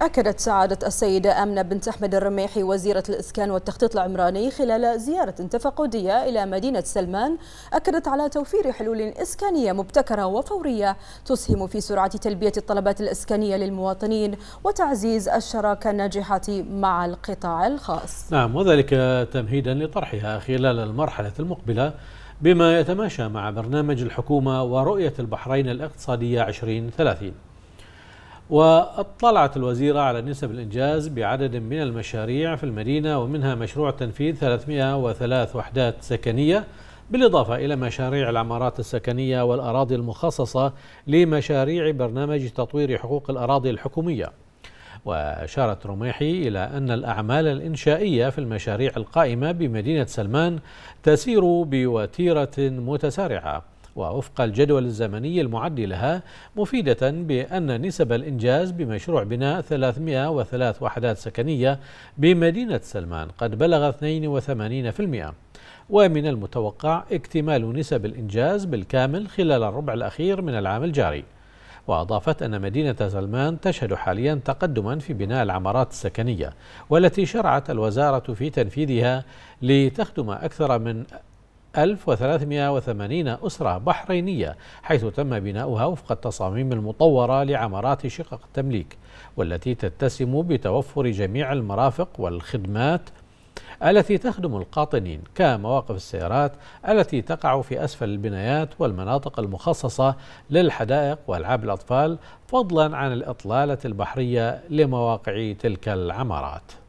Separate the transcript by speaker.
Speaker 1: أكدت سعادة السيدة آمنة بنت أحمد الرميحي وزيرة الإسكان والتخطيط العمراني خلال زيارة تفقدية إلى مدينة سلمان أكدت على توفير حلول إسكانية مبتكرة وفورية تسهم في سرعة تلبية الطلبات الإسكانية للمواطنين وتعزيز الشراكة الناجحة مع القطاع الخاص
Speaker 2: نعم وذلك تمهيدا لطرحها خلال المرحلة المقبلة بما يتماشى مع برنامج الحكومة ورؤية البحرين الاقتصادية 2030 واطلعت الوزيرة على نسب الإنجاز بعدد من المشاريع في المدينة ومنها مشروع تنفيذ 303 وحدات سكنية بالإضافة إلى مشاريع العمارات السكنية والأراضي المخصصة لمشاريع برنامج تطوير حقوق الأراضي الحكومية وأشارت رميحي إلى أن الأعمال الإنشائية في المشاريع القائمة بمدينة سلمان تسير بوتيرة متسارعة ووفق الجدول الزمني المعد لها مفيدة بأن نسب الإنجاز بمشروع بناء 303 وحدات سكنية بمدينة سلمان قد بلغ 82% ومن المتوقع اكتمال نسب الإنجاز بالكامل خلال الربع الأخير من العام الجاري وأضافت أن مدينة سلمان تشهد حاليا تقدما في بناء العمارات السكنية والتي شرعت الوزارة في تنفيذها لتخدم أكثر من 1380 أسرة بحرينية حيث تم بناؤها وفق التصاميم المطورة لعمارات شقق التمليك والتي تتسم بتوفر جميع المرافق والخدمات التي تخدم القاطنين كمواقف السيارات التي تقع في أسفل البنايات والمناطق المخصصة للحدائق وألعاب الأطفال فضلا عن الإطلالة البحرية لمواقع تلك العمارات